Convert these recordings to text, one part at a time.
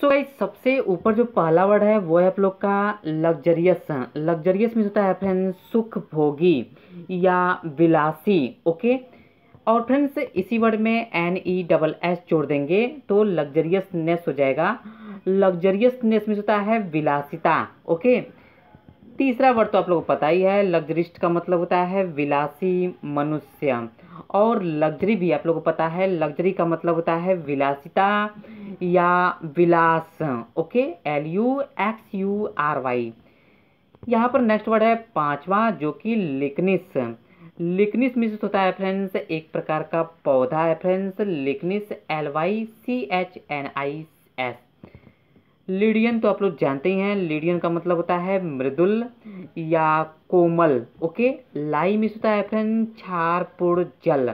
सो so, सबसे ऊपर जो पहला वर्ड है वो है आप लोग का लग्जरियस लग्जरियस मीन होता है फ्रेंड्स सुख भोगी या विलासी ओके और फ्रेंड्स इसी वर्ड में एन ई डबल एस जोड़ देंगे तो लग्जरियसनेस हो जाएगा लग्जरियसनेस मीन होता है विलासिता ओके तीसरा वर्ड तो आप लोगों को पता ही है लग्जरिस्ट का मतलब होता है विलासी मनुष्य और लग्जरी भी आप लोगों को पता है लग्जरी का मतलब होता है विलासिता या विलास okay L U X U R Y यहाँ पर नेक्स्ट वर्ड है पांचवा जो कि लिकनिस लिकनिस मिश्रित तो होता है फ्रेंड्स एक प्रकार का पौधा है friends lychnis L Y C H N I S लीडियन तो आप लोग जानते ही हैं लीडियन का मतलब होता है मृदुल या कोमल ओके लाई मिस होता है फ्रेंड छारपुर जल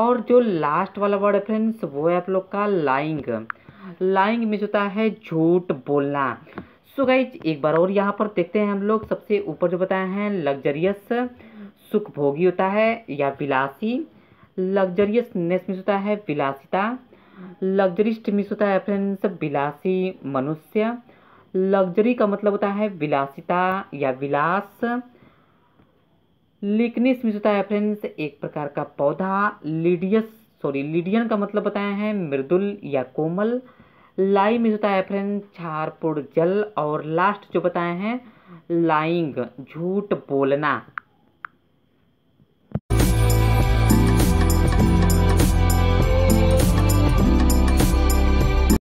और जो लास्ट वाला वर्ड है फ्रेंड्स वो है आप लोग का लाइंग लाइंग मिस होता है झूठ बोलना सो गाइज एक बार और यहाँ पर देखते हैं हम लोग सबसे ऊपर जो बताए हैं लग्जरियस सुखभोगी होता है या विलासी लग्जरियस नेस होता है विलासिता लग्जरिस्ट मिस होता है फ्रेंड्स विलासी मनुष्य लग्जरी का मतलब होता है विलासिता या विलास लिकनिस मिस होता है फ्रेंड्स एक प्रकार का पौधा लिडियस सॉरी लिडियन का मतलब बताया है मृदुल या कोमल लाई मिस होता है फ्रेंड छारपुड़ जल और लास्ट जो बताए हैं लाइंग झूठ बोलना